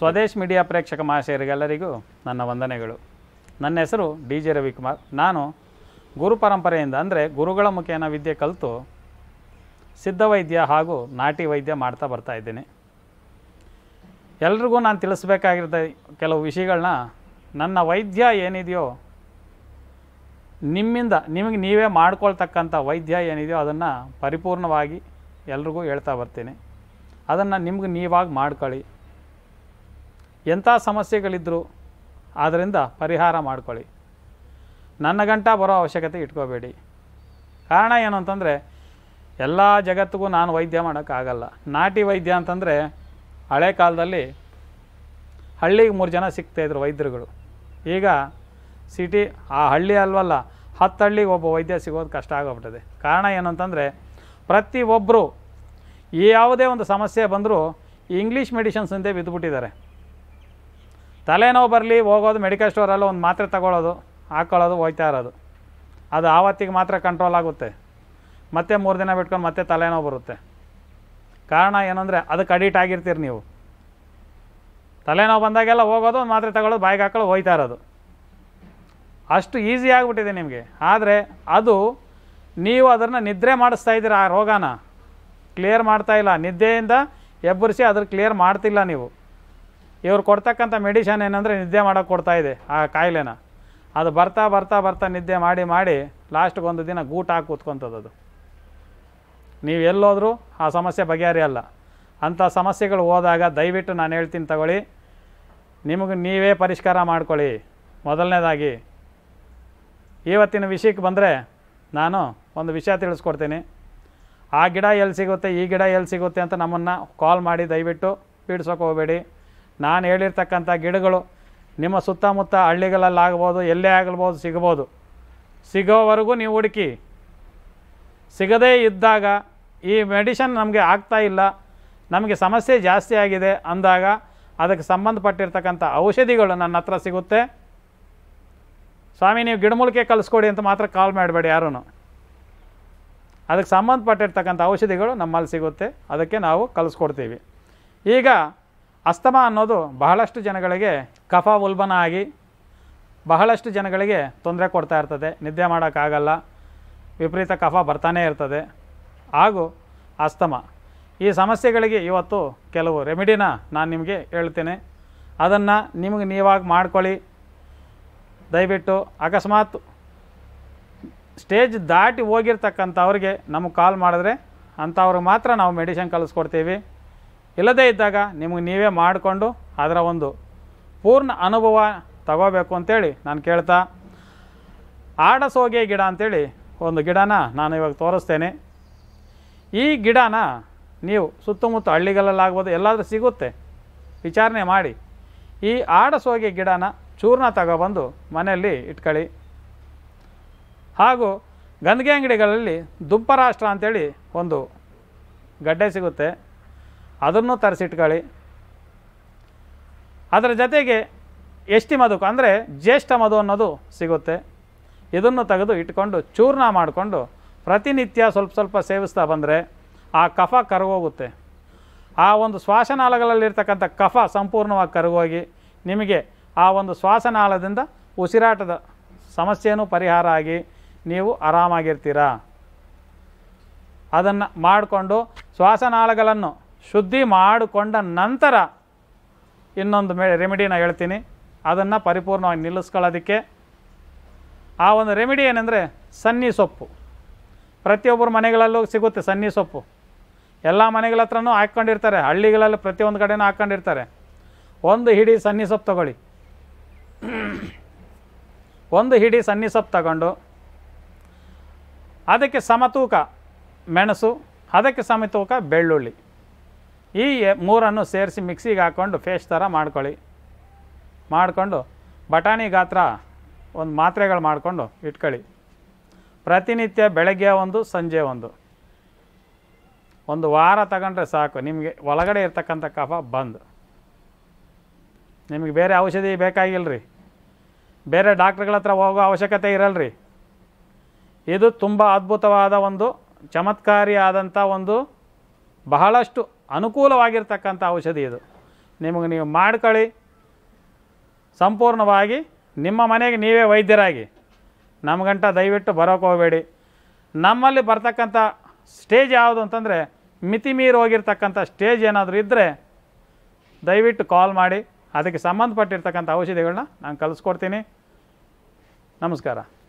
Swadesh media ಪ್ರೇಕ್ಷಕ ಮಹಾಶಯರಿಗೆಲ್ಲರಿಗೂ ನನ್ನ ವಂದನೆಗಳು ನನ್ನ ಹೆಸರು ಡಿ ಜೆ ರವಿಕುಮಾರ್ ನಾನು ಗುರು ಪರಂಪರೆಯಿಂದ ಅಂದರೆ ಗುರುಗಳ ಮುಖೇನ ವಿದ್ಯೆ ಕಲಿತು ಸಿದ್ಧ ವೈದ್ಯ ಹಾಗೂ ನಾಟಿ ವೈದ್ಯ ಮಾಡ್ತಾ ಬರ್ತಾ ಇದ್ದೀನಿ ಎಲ್ರಿಗೂ ನಾನು ತಿಳಿಸ್ಬೇಕಾಗಿರ್ತ ಕೆಲವು ವಿಷಯಗಳನ್ನ ನನ್ನ ವೈದ್ಯ ಏನಿದೆಯೋ ನಿಮ್ಮಿಂದ ನಿಮಗೆ ನೀವೇ ಮಾಡ್ಕೊಳ್ತಕ್ಕಂಥ ವೈದ್ಯ ಏನಿದೆಯೋ ಅದನ್ನು ಪರಿಪೂರ್ಣವಾಗಿ ಎಲ್ರಿಗೂ ಹೇಳ್ತಾ ಬರ್ತೀನಿ ಅದನ್ನು ನಿಮ್ಗೆ ನೀವಾಗಿ ಮಾಡ್ಕೊಳ್ಳಿ ಎಂಥ ಸಮಸ್ಯೆಗಳಿದ್ದರು ಆದ್ದರಿಂದ ಪರಿಹಾರ ಮಾಡ್ಕೊಳ್ಳಿ ನನ್ನ ಗಂಟ ಬರೋ ಅವಶ್ಯಕತೆ ಇಟ್ಕೋಬೇಡಿ ಕಾರಣ ಏನು ಅಂತಂದರೆ ಎಲ್ಲ ಜಗತ್ತಿಗೂ ನಾನು ವೈದ್ಯ ಮಾಡೋಕ್ಕಾಗಲ್ಲ ನಾಟಿ ವೈದ್ಯ ಅಂತಂದರೆ ಹಳೆ ಕಾಲದಲ್ಲಿ ಹಳ್ಳಿಗೆ ಮೂರು ಜನ ಸಿಗ್ತಾಯಿದ್ರು ವೈದ್ಯರುಗಳು ಈಗ ಸಿಟಿ ಆ ಹಳ್ಳಿ ಅಲ್ವಲ್ಲ ಹತ್ತು ಹಳ್ಳಿಗೆ ಒಬ್ಬ ವೈದ್ಯ ಸಿಗೋದು ಕಷ್ಟ ಆಗೋಗ್ಬಿಟ್ಟಿದೆ ಕಾರಣ ಏನಂತಂದರೆ ಪ್ರತಿಯೊಬ್ಬರು ಯಾವುದೇ ಒಂದು ಸಮಸ್ಯೆ ಬಂದರೂ ಇಂಗ್ಲೀಷ್ ಮೆಡಿಷನ್ಸ್ ಅಂತೇ ಬಿದ್ದುಬಿಟ್ಟಿದ್ದಾರೆ ತಲೆನೋವು ಬರಲಿ ಹೋಗೋದು ಮೆಡಿಕಲ್ ಸ್ಟೋರಲ್ಲಿ ಒಂದು ಮಾತ್ರೆ ತಗೊಳ್ಳೋದು ಹಾಕ್ಕೊಳ್ಳೋದು ಹೋಯ್ತಾ ಇರೋದು ಅದು ಆವತ್ತಿಗೆ ಮಾತ್ರ ಕಂಟ್ರೋಲ್ ಆಗುತ್ತೆ ಮತ್ತೆ ಮೂರು ದಿನ ಬಿಟ್ಕೊಂಡು ಮತ್ತೆ ತಲೆನೋವು ಬರುತ್ತೆ ಕಾರಣ ಏನಂದರೆ ಅದಕ್ಕೆ ಅಡಿಟ್ ಆಗಿರ್ತೀರಿ ನೀವು ತಲೆನೋವು ಬಂದಾಗೆಲ್ಲ ಹೋಗೋದು ಒಂದು ಮಾತ್ರೆ ತಗೊಳ್ಳೋದು ಬಾಯಿಗೆ ಹಾಕೊಳ್ಳೋದು ಹೋಯ್ತಾ ಇರೋದು ಅಷ್ಟು ಈಸಿ ಆಗಿಬಿಟ್ಟಿದೆ ನಿಮಗೆ ಆದರೆ ಅದು ನೀವು ಅದನ್ನು ನಿದ್ರೆ ಮಾಡಿಸ್ತಾ ಇದ್ದೀರ ಆ ರೋಗನ ಕ್ಲಿಯರ್ ಮಾಡ್ತಾ ಇಲ್ಲ ನಿದ್ದೆಯಿಂದ ಎಬ್ಬರಿಸಿ ಅದ್ರ ಕ್ಲಿಯರ್ ಮಾಡ್ತಿಲ್ಲ ನೀವು ಇವ್ರು ಕೊಡ್ತಕ್ಕಂಥ ಮೆಡಿಷನ್ ಏನಂದರೆ ನಿದ್ದೆ ಮಾಡೋಕೆ ಕೊಡ್ತಾ ಇದೆ ಆ ಕಾಯಿಲೆನ ಅದು ಬರ್ತಾ ಬರ್ತಾ ಬರ್ತಾ ನಿದ್ದೆ ಮಾಡಿ ಮಾಡಿ ಲಾಸ್ಟ್ಗೆ ಒಂದು ದಿನ ಗೂಟ ಹಾಕಿ ಅದು ನೀವು ಎಲ್ಲೋದರೂ ಆ ಸಮಸ್ಯೆ ಬಗೆಹರಿಯಲ್ಲ ಅಂಥ ಸಮಸ್ಯೆಗಳು ಹೋದಾಗ ದಯವಿಟ್ಟು ನಾನು ಹೇಳ್ತೀನಿ ತಗೊಳ್ಳಿ ನಿಮಗೆ ನೀವೇ ಪರಿಷ್ಕಾರ ಮಾಡ್ಕೊಳ್ಳಿ ಮೊದಲನೇದಾಗಿ ಇವತ್ತಿನ ವಿಷಯಕ್ಕೆ ಬಂದರೆ ನಾನು ಒಂದು ವಿಷಯ ತಿಳಿಸ್ಕೊಡ್ತೀನಿ ಆ ಗಿಡ ಎಲ್ಲಿ ಸಿಗುತ್ತೆ ಈ ಗಿಡ ಎಲ್ಲಿ ಸಿಗುತ್ತೆ ಅಂತ ನಮ್ಮನ್ನು ಕಾಲ್ ಮಾಡಿ ದಯವಿಟ್ಟು ಪೀಡಿಸೋಕೆ ಹೋಗಬೇಡಿ ನಾನು ಹೇಳಿರ್ತಕ್ಕಂಥ ಗಿಡಗಳು ನಿಮ್ಮ ಸುತ್ತಮುತ್ತ ಹಳ್ಳಿಗಳಲ್ಲಾಗ್ಬೋದು ಎಲ್ಲೇ ಆಗಲ್ಬೋದು ಸಿಗ್ಬೋದು ಸಿಗೋವರೆಗೂ ನೀವು ಹುಡುಕಿ ಸಿಗದೇ ಇದ್ದಾಗ ಈ ಮೆಡಿಷನ್ ನಮಗೆ ಆಗ್ತಾ ಇಲ್ಲ ನಮಗೆ ಸಮಸ್ಯೆ ಜಾಸ್ತಿ ಆಗಿದೆ ಅಂದಾಗ ಅದಕ್ಕೆ ಸಂಬಂಧಪಟ್ಟಿರ್ತಕ್ಕಂಥ ಔಷಧಿಗಳು ನನ್ನ ಹತ್ರ ಸಿಗುತ್ತೆ ಸ್ವಾಮಿ ನೀವು ಗಿಡಮೂಲಿಕೆ ಕಲಿಸ್ಕೊಡಿ ಅಂತ ಮಾತ್ರ ಕಾಲ್ ಮಾಡಬೇಡಿ ಯಾರೂ ಅದಕ್ಕೆ ಸಂಬಂಧಪಟ್ಟಿರ್ತಕ್ಕಂಥ ಔಷಧಿಗಳು ನಮ್ಮಲ್ಲಿ ಸಿಗುತ್ತೆ ಅದಕ್ಕೆ ನಾವು ಕಲಿಸ್ಕೊಡ್ತೀವಿ ಈಗ ಅಸ್ತಮ ಅನ್ನೋದು ಬಹಳಷ್ಟು ಜನಗಳಿಗೆ ಕಫ ಉಲ್ಬನ ಆಗಿ ಬಹಳಷ್ಟು ಜನಗಳಿಗೆ ತೊಂದರೆ ಕೊಡ್ತಾ ಇರ್ತದೆ ನಿದ್ದೆ ಮಾಡೋಕ್ಕಾಗಲ್ಲ ವಿಪರೀತ ಕಫ ಬರ್ತಾನೇ ಇರ್ತದೆ ಹಾಗೂ ಅಸ್ತಮ ಈ ಸಮಸ್ಯೆಗಳಿಗೆ ಇವತ್ತು ಕೆಲವು ರೆಮಿಡಿನ ನಾನು ನಿಮಗೆ ಹೇಳ್ತೇನೆ ಅದನ್ನು ನಿಮಗೆ ನೀವಾಗಿ ಮಾಡ್ಕೊಳ್ಳಿ ದಯವಿಟ್ಟು ಅಕಸ್ಮಾತ್ ಸ್ಟೇಜ್ ದಾಟಿ ಹೋಗಿರ್ತಕ್ಕಂಥವ್ರಿಗೆ ನಮಗೆ ಕಾಲ್ ಮಾಡಿದ್ರೆ ಅಂಥವ್ರಿಗೆ ಮಾತ್ರ ನಾವು ಮೆಡಿಷನ್ ಕಲಿಸ್ಕೊಡ್ತೀವಿ ಇಲ್ಲದೇ ಇದ್ದಾಗ ನಿಮಗೆ ನೀವೇ ಮಾಡಿಕೊಂಡು ಅದರ ಒಂದು ಪೂರ್ಣ ಅನುಭವ ತಗೋಬೇಕು ಅಂತೇಳಿ ನಾನು ಕೇಳ್ತಾ ಆಡಸೋಗೆ ಗಿಡ ಅಂಥೇಳಿ ಒಂದು ಗಿಡನ ನಾನು ಇವಾಗ ತೋರಿಸ್ತೇನೆ ಈ ಗಿಡನ ನೀವು ಸುತ್ತಮುತ್ತ ಹಳ್ಳಿಗಳಲ್ಲಾಗ್ಬೋದು ಎಲ್ಲಾದರೂ ಸಿಗುತ್ತೆ ವಿಚಾರಣೆ ಮಾಡಿ ಈ ಆಡಸೋಗೆ ಗಿಡನ ಚೂರ್ಣ ತಗೊಬಂದು ಮನೆಯಲ್ಲಿ ಇಟ್ಕೊಳ್ಳಿ ಹಾಗೂ ಗಂದಿಗೆ ಅಂಗಡಿಗಳಲ್ಲಿ ದುಪ್ಪರಾಷ್ಟ್ರ ಅಂಥೇಳಿ ಒಂದು ಗಡ್ಡೆ ಸಿಗುತ್ತೆ ಅದನ್ನು ತರಿಸಿಟ್ಕೊಳ್ಳಿ ಅದರ ಜೊತೆಗೆ ಎಷ್ಟಿ ಮಧುಕು ಅಂದರೆ ಜ್ಯೇಷ್ಠ ಮಧು ಅನ್ನೋದು ಸಿಗುತ್ತೆ ಇದನ್ನು ತೆಗೆದು ಇಟ್ಕೊಂಡು ಚೂರ್ಣ ಮಾಡಿಕೊಂಡು ಪ್ರತಿನಿತ್ಯ ಸ್ವಲ್ಪ ಸ್ವಲ್ಪ ಸೇವಿಸ್ತಾ ಬಂದರೆ ಆ ಕಫ ಕರಗೋಗುತ್ತೆ ಆ ಒಂದು ಶ್ವಾಸನಾಳಗಳಲ್ಲಿರ್ತಕ್ಕಂಥ ಕಫ ಸಂಪೂರ್ಣವಾಗಿ ಕರಗೋಗಿ ನಿಮಗೆ ಆ ಒಂದು ಶ್ವಾಸನಾಳದಿಂದ ಉಸಿರಾಟದ ಸಮಸ್ಯೆಯೂ ಪರಿಹಾರ ಆಗಿ ನೀವು ಆರಾಮಾಗಿರ್ತೀರ ಅದನ್ನು ಮಾಡಿಕೊಂಡು ಶ್ವಾಸನಾಳಗಳನ್ನು ಶುದ್ಧಿ ಮಾಡಿಕೊಂಡ ನಂತರ ಇನ್ನೊಂದು ಮೇ ರೆಮಿಡಿನ ಹೇಳ್ತೀನಿ ಅದನ್ನು ಪರಿಪೂರ್ಣವಾಗಿ ನಿಲ್ಲಿಸ್ಕೊಳ್ಳೋದಕ್ಕೆ ಆ ಒಂದು ರೆಮಿಡಿ ಏನಂದರೆ ಸನ್ನಿ ಸೊಪ್ಪು ಪ್ರತಿಯೊಬ್ಬರ ಮನೆಗಳಲ್ಲೂ ಸಿಗುತ್ತೆ ಸನ್ನಿ ಸೊಪ್ಪು ಎಲ್ಲ ಮನೆಗಳ ಹತ್ರನೂ ಹಾಕ್ಕೊಂಡಿರ್ತಾರೆ ಹಳ್ಳಿಗಳಲ್ಲಿ ಪ್ರತಿಯೊಂದು ಕಡೆಯೂ ಹಾಕ್ಕೊಂಡಿರ್ತಾರೆ ಒಂದು ಹಿಡಿ ಸನ್ನಿ ಸೊಪ್ಪು ತಗೊಳ್ಳಿ ಒಂದು ಹಿಡಿ ಸನ್ನಿ ಸೊಪ್ಪು ತಗೊಂಡು ಅದಕ್ಕೆ ಸಮತೂಕ ಮೆಣಸು ಅದಕ್ಕೆ ಸಮತೂಕ ಬೆಳ್ಳುಳ್ಳಿ ಈ ಮೂರನ್ನು ಸೇರಿಸಿ ಮಿಕ್ಸಿಗೆ ಹಾಕ್ಕೊಂಡು ಫೇಸ್ಟ್ ಥರ ಮಾಡ್ಕೊಳ್ಳಿ ಮಾಡಿಕೊಂಡು ಬಟಾಣಿ ಗಾತ್ರ ಒಂದು ಮಾತ್ರೆಗಳು ಮಾಡಿಕೊಂಡು ಇಟ್ಕೊಳ್ಳಿ ಪ್ರತಿನಿತ್ಯ ಬೆಳಗ್ಗೆ ಒಂದು ಸಂಜೆ ಒಂದು ಒಂದು ವಾರ ತಗೊಂಡ್ರೆ ಸಾಕು ನಿಮಗೆ ಒಳಗಡೆ ಇರ್ತಕ್ಕಂಥ ಕಫ ಬಂದು ನಿಮಗೆ ಬೇರೆ ಔಷಧಿ ಬೇಕಾಗಿಲ್ಲರಿ ಬೇರೆ ಡಾಕ್ಟ್ರ್ಗಳ ಹತ್ರ ಹೋಗೋ ಅವಶ್ಯಕತೆ ರೀ ಇದು ತುಂಬ ಅದ್ಭುತವಾದ ಒಂದು ಚಮತ್ಕಾರಿಯಾದಂಥ ಒಂದು ಬಹಳಷ್ಟು ಅನುಕೂಲವಾಗಿರ್ತಕ್ಕಂಥ ಔಷಧಿ ಇದು ನಿಮಗೆ ನೀವು ಮಾಡ್ಕೊಳ್ಳಿ ಸಂಪೂರ್ಣವಾಗಿ ನಿಮ್ಮ ಮನೆಗೆ ನೀವೇ ವೈದ್ಯರಾಗಿ ನಮಗಂಟ ದಯವಿಟ್ಟು ಬರೋಕೆ ಹೋಗಬೇಡಿ ನಮ್ಮಲ್ಲಿ ಬರ್ತಕ್ಕಂಥ ಸ್ಟೇಜ್ ಯಾವುದು ಅಂತಂದರೆ ಮಿತಿ ಮೀರಿ ಹೋಗಿರ್ತಕ್ಕಂಥ ಸ್ಟೇಜ್ ಏನಾದರೂ ಇದ್ದರೆ ದಯವಿಟ್ಟು ಕಾಲ್ ಮಾಡಿ ಅದಕ್ಕೆ ಸಂಬಂಧಪಟ್ಟಿರ್ತಕ್ಕಂಥ ಔಷಧಿಗಳನ್ನ ನಾನು ಕಲಿಸ್ಕೊಡ್ತೀನಿ ನಮಸ್ಕಾರ